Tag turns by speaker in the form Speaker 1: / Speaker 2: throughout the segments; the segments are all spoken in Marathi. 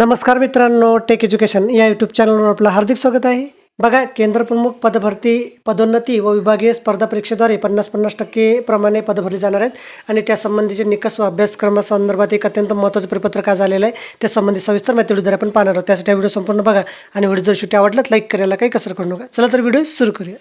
Speaker 1: नमस्कार मित्रांनो टेक एज्युकेशन या यूट्यूब चॅनलवर आपलं हार्दिक स्वागत आहे बघा केंद्रप्रमुख पदभरती पदोन्नती व विभागीय स्पर्धा परीक्षेद्वारे पन्नास पन्नास टक्के प्रमाणे पद भरली जाणार आहेत आणि त्यासंबंधीचे निकष व अभ्यासक्रमासंदर्भात एक अत्यंत महत्त्वाचं परिपत्रक आज आलेलं आहे त्यासंबंधी सविस्तर माहिती व्हिडिओद्वारे आपण पाहणार आहोत त्यासाठी व्हिडिओ संपूर्ण बघा आणि व्हिडिओ जर शेवटी आवडलात लाईक करायला काही कसर करू नका चला तर व्हिडिओ सुरू करूया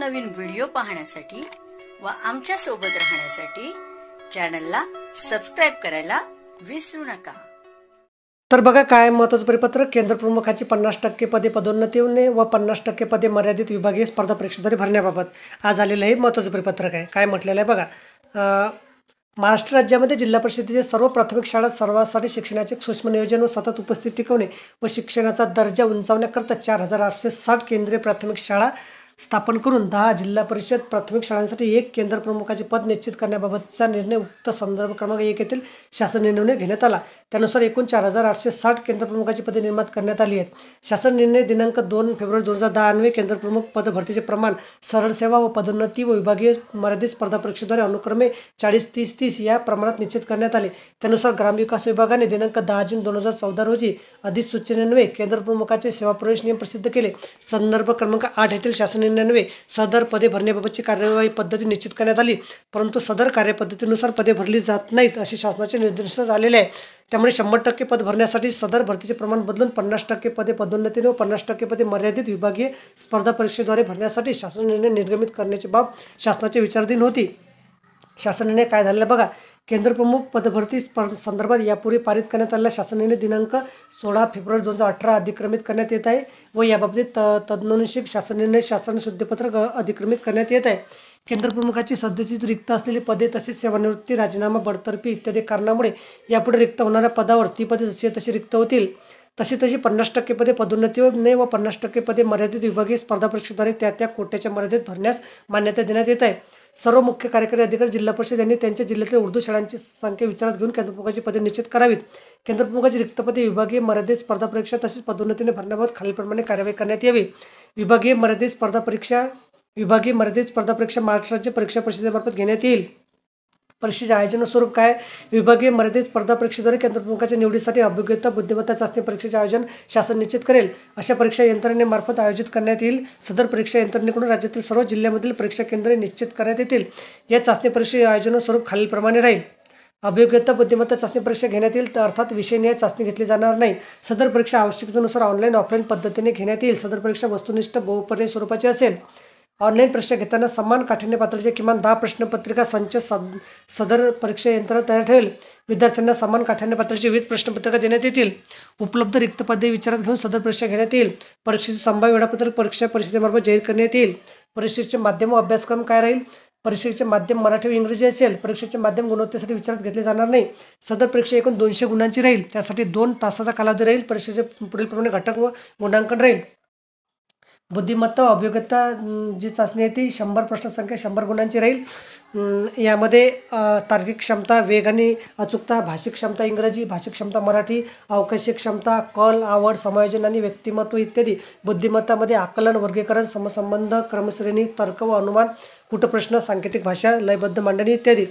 Speaker 1: नवनवीन व्हिडिओ पाहण्यासाठी व आमच्या सोबत राहण्यासाठी चॅनलला सबस्क्राईब करायला विसरू नका तर बघा काय महत्वाचं परिपत्रक केंद्र प्रमुखाची पन्नास टक्के पदे पदोन्नती पदोन्नतीने व पन्नास टक्के पदे मर्यादित विभागीय स्पर्धा परीक्षेद्वारे भरण्याबाबत आज आलेलं हे महत्वाचं परिपत्रक आहे काय म्हटलेलं आहे बघा महाराष्ट्र राज्यामध्ये जिल्हा परिषदेचे सर्व प्राथमिक शाळा सर्वांसाठी शिक्षणाचे सूक्ष्म नियोजन व सतत उपस्थित टिकवणे व शिक्षणाचा दर्जा उंचावण्याकरता चार हजार आठशे साठ केंद्रीय प्राथमिक शाळा स्थापन करून दहा जिल्हा परिषद प्राथमिक शाळांसाठी एक केंद्र प्रमुखाचे पद निश्चित करण्याबाबतचा निर्णय उक्त संदर्भ क्रमांक एक येथील शासन निर्णय घेण्यात आला त्यानुसार एकूण चार हजार आठशे साठ प्रमुखाची पदे निर्माण करण्यात आली आहेत शासन निर्णय दिनांक दोन फेब्रुवारी दोन हजार दहा अन्वे केंद्रप्रमुख पद भरतीचे प्रमाण सरळ सेवा व पदोन्नती व विभागीय मर्यादित स्पर्धा परीक्षेद्वारे अनुक्रमे चाळीस तीस तीस या प्रमाणात निश्चित करण्यात आले त्यानुसार ग्रामविकास विभागाने दिनांक दहा जून दोन हजार चौदा रोजी केंद्र प्रमुखाचे सेवा प्रवेश नियम प्रसिद्ध केले संदर्भ क्रमांक आठ येथील शासन निन्यानवे सदर पदे भरण्याबाबतची कार्यवाही पद्धती निश्चित करण्यात आली परंतु सदर कार्यपद्धतीनुसार पदे भरली जात नाहीत असे शासनाचे निर्देश झालेले आहे त्यामुळे शंभर टक्के पद भरण्यासाठी सदर भरतीचे प्रमाण बदलून पन्नास टक्के पदे पदोन्नतीने व पन्नास टक्के पदे मर्यादित विभागीय स्पर्धा परीक्षेद्वारे भरण्यासाठी शासन निर्णय निर्गमित करण्याची बाब शासनाचे विचाराधीन होती शासनाने काय झाले बघा केंद्रप्रमुख पदभरती संदर्भात यापूर्वी पारित करण्यात आलेला शासनाने दिनांक सोळा फेब्रुवारी दोन हजार अठरा करण्यात येत आहे व याबाबतीत त शासन शासनाने शासन शुद्धपत्रक अधिक्रमित करण्यात येत आहे केंद्रप्रमुखाची सध्याची रिक्त असलेली पदे तसेच सेवानिवृत्ती राजीनामा बडतर्फी इत्यादी कारणामुळे यापुढे रिक्त होणाऱ्या पदावर ती पदे जशी तशी रिक्त होतील तशी तशी पन्नास पदे पदोन्नतीने व पन्नास पदे मर्यादित विभागीय स्पर्धा परीक्षेद्वारे त्या त्या कोट्याच्या मर्यादित भरण्यास मान्यता देण्यात येत आहे सर्व मुख्य कार्यकारी अधिकारी जिल्हा परिषद यांनी त्यांच्या जिल्ह्यातील उर्दू शाळांची संख्या विचारात घेऊन केंद्रप्रमुखाची पदे निश्चित करावीत केंद्रप्रमुखाची रिक्त पदे विभागीय मर्यादित स्पर्धा परीक्षा तसेच पदोन्नतीने भरण्याबाबत खालीलप्रमाणे कार्यवाही करण्यात यावी विभागीय मर्यादित स्पर्धा परीक्षा विभागीय मर्यादित स्पर्धा परीक्षा महाराष्ट्र राज्य परीक्षा परिषदेमार्फत घेण्यात येईल परीक्षेचे आयोजन स्वरूप काय विभागीय मर्यादित स्पर्धा परीक्षेद्वारे केंद्रप्रमुखाच्या निवडीसाठी अभियोग्यता बुद्धिमत्ता चाचणी परीक्षेचे आयोजन शासन निश्चित करेल अशा परीक्षा यंत्रणेमार्फत आयोजित करण्यात येईल सदर परीक्षा यंत्रणेकडून राज्यातील सर्व जिल्ह्यामधील परीक्षा केंद्रे निश्चित करण्यात येतील या चाचणी परीक्षेचे आयोजन स्वरूप खालीलप्रमाणे राहील अभियोग्यता बुद्धिमत्ता चाचणी परीक्षा घेण्यात येईल तर अर्थात विषयनिहाय चाचणी घेतली जाणार नाही सदर परीक्षा आवश्यकतेनुसार ऑनलाईन ऑफलाईन पद्धतीने घेण्यात येईल सदर परीक्षा वस्तुनिष्ठ बहुपर्यंत स्वरूपाची असेल ऑनलाईन परीक्षा घेताना समान काठिण्य पातळीचे किमान दहा प्रश्नपत्रिका संच सद सदर परीक्षा यंत्रणा तयार ठेवेल विद्यार्थ्यांना समान काठिण्य पातळीचे विविध प्रश्नपत्रिका देण्यात येतील उपलब्ध रिक्त पदे विचारात घेऊन सदर परीक्षा घेण्यात येईल परीक्षेचे संभाव्य वेळापत्रक परीक्षा परिषदेमार्फत जाहीर करण्यात येईल परीक्षेचे माध्यम व अभ्यासक्रम काय राहील परीक्षेचे माध्यम मराठी व इंग्रजी असेल परीक्षेचे माध्यम गुणवत्तेसाठी विचारात घेतले जाणार नाही सदर परीक्षा एकूण दोनशे गुणांची राहील त्यासाठी दोन तासाचा कालावधी राहील परीक्षेचे पुढील प्रमाणे घटक व गुणांकन राहील बुद्धिमत्ता अभियोग्यता जी चाचणी आहे ती शंभर प्रश्नसंख्या शंभर गुणांची राहील यामध्ये तार्किक क्षमता वेग आणि अचूकता भाषिक क्षमता इंग्रजी भाषिक क्षमता मराठी अवकाशिक क्षमता कल आवड समायोजन आणि व्यक्तिमत्व इत्यादी बुद्धिमत्तामध्ये आकलन वर्गीकरण समसंबंध क्रमश्रेणी तर्क व अनुमान कुटप्रश्न सांकेतिक भाषा लयबद्ध मांडणी इत्यादी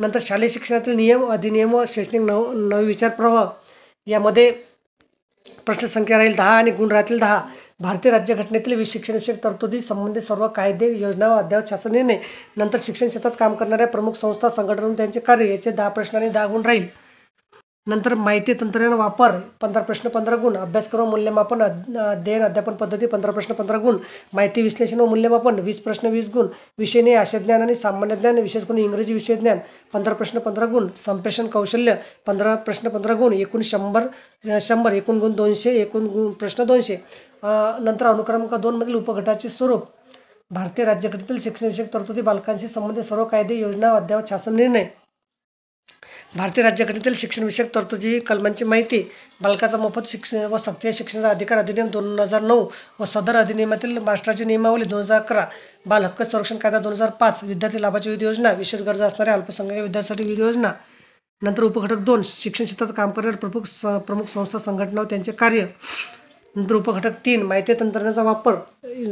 Speaker 1: नंतर शालेय शिक्षणातील नियम अधिनियम व शैक्षणिक नव विचार प्रवाह यामध्ये प्रश्नसंख्या राहील दहा आणि गुण राहतील दहा भारतीय राज्यघटनेतील शिक्षण शिक्षणविषयक तरतुदी संबंधित सर्व कायदे योजना व अद्ययावत शासनाने नंतर शिक्षण क्षेत्रात काम करणाऱ्या प्रमुख संस्था संघटना त्यांचे कार्य याचे दहा प्रश्नांनी आणि दहा राहील नंतर माहिती तंत्रज्ञान वापर पंधरा प्रश्न पंधरा गुण अभ्यासक्रम मूल्यमापन अध्ययन अध्यापन पद्धती पंधरा प्रश्न पंधरा गुण माहिती विश्लेषण व मूल्यमापन वीस प्रश्न वीस गुण विषयने ज्ञान आणि सामान्य ज्ञान विशेष करून इंग्रजी विषय ज्ञान पंधरा प्रश्न पंधरा गुण संप्रेषण कौशल्य पंधरा प्रश्न पंधरा गुण एकूण शंभर शंभर एकूण गुण दोनशे एकूण गुण प्रश्न दोनशे नंतर अनुक्रमांक दोनमधील उपगटाचे स्वरूप भारतीय राज्यघटनेतील शिक्षणविषयक तरतुदी बालकांशी संबंधित सर्व कायदे योजना अद्यावत शासन निर्णय भारतीय राज्यघटनेतील शिक्षणविषयक तरतुदी कलमांची माहिती बालकाचा मोफत शिक्षण व सक्तीय शिक्षणाचा अधिकार अधिनियम दोन हजार नऊ व सदर अधिनियमातील महाराष्ट्राची नियमावली दोन हजार अकरा बाल हक्क संरक्षण कायदा दोन हजार पाच विद्यार्थी लाभाची विविध योजना विशेष गरजा असणाऱ्या अल्पसंख्याक विद्यार्थ्यांसाठी विविध योजना नंतर उपघटक दोन शिक्षण क्षेत्रात काम करणाऱ्या प्रमुख प्रमुख संस्था संघटना व त्यांचे कार्य नंतर उपघटक तीन माहिती तंत्रज्ञानाचा वापर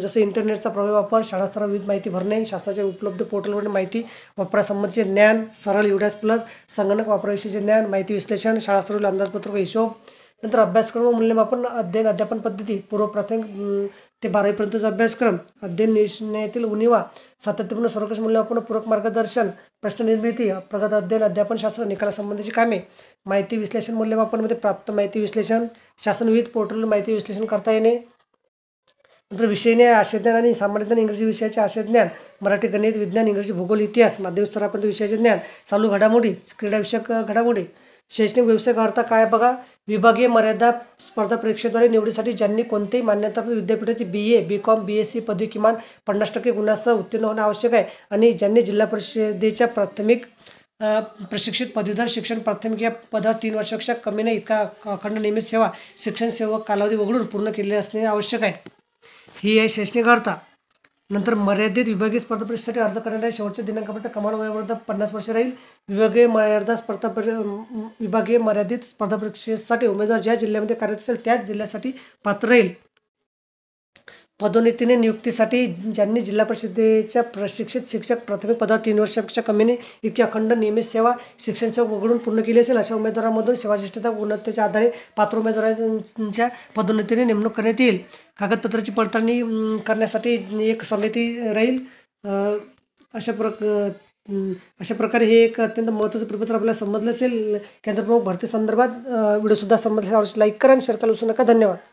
Speaker 1: जसे इंटरनेटचा प्रभावी वापर शाळास्तरावर विविध माहिती भरणे शास्त्राच्या उपलब्ध पोर्टलवर माहिती वापरासंबंधीचे ज्ञान सरळ युडॅस प्लस संगणक वापराविषयीचे ज्ञान माहिती विश्लेषण शाळास्तरावरील अंदाजपत्रक हिशोब नंतर अभ्यासक्रम मूल्यमापन अध्ययन अध्यापन पद्धती पूर्व प्राथमिक ते बारावीपर्यंतचा अभ्यासक्रम अध्ययन निर्णयातील उनिवा सातत्यपूर्ण सर्वकष मूल्यमापन पूरक मार्गदर्शन निर्मिती प्रगत अध्ययन अध्यापन शास्त्र निकालासंबंधीची कामे माहिती विश्लेषण मूल्यमापनमध्ये प्राप्त माहिती विश्लेषण शासन विविध पोर्टलवर माहिती विश्लेषण करता येणे नंतर विषयज्ञान आशयज्ञान आणि ज्ञान इंग्रजी विषयाचे आशयज्ञान मराठी गणित विज्ञान इंग्रजी भूगोल इतिहास माध्यम स्तरापर्यंत विषयाचे ज्ञान चालू घडामोडी क्रीडाविषयक घडामोडी शैक्षणिक व्यवसाय अर्थ काय बघा विभागीय मर्यादा स्पर्धा परीक्षेद्वारे निवडीसाठी ज्यांनी कोणतेही मान्यता विद्यापीठाची B A B com B S C पदवी किमान पन्नास टक्के गुणासह उत्तीर्ण होणे आवश्यक आहे आणि ज्यांनी जिल्हा परिषदेच्या प्राथमिक प्रशिक्षित पदवीधर शिक्षण प्राथमिक या पदावर तीन वर्षापेक्षा कमी नाही इतका अखंड नियमित सेवा शिक्षण सेवक कालावधी वगळून पूर्ण केलेली असणे आवश्यक आहे ही आहे शैक्षणिक अर्था नंतर मर्यादित विभागीय स्पर्धा परीक्षेसाठी अर्ज करणाऱ्या शेवटच्या दिनांकापर्यंत कमाल वयोमर्यादा पन्नास वर्षे राहील विभागीय मर्यादा स्पर्धा विभागीय मर्यादित स्पर्धा परीक्षेसाठी उमेदवार ज्या जिल्ह्यामध्ये कार्यरत असेल त्याच जिल्ह्यासाठी पात्र राहील पदोन्नतीने नियुक्तीसाठी ज्यांनी जिल्हा परिषदेच्या प्रशिक्षित शिक्षक प्राथमिक पदावर तीन वर्षापेक्षा कमीने इतकी अखंड नियमित सेवा शिक्षण सेवा वगळून पूर्ण केली असेल अशा उमेदवारांमधून सेवाशिष्टता गुणवत्तेच्या आधारे पात्र उमेदवारांच्या पदोन्नतीने नेमणूक करण्यात येईल कागदपत्राची पडताळणी करण्यासाठी एक समिती राहील अशा प्र अशा प्रकारे हे एक अत्यंत महत्त्वाचं प्रपत्र आपल्याला समजलं असेल केंद्रप्रमुख भरती संदर्भात व्हिडिओसुद्धा समजल्यास आवश्यक लाईक करा आणि शेअर करायला विसरू नका धन्यवाद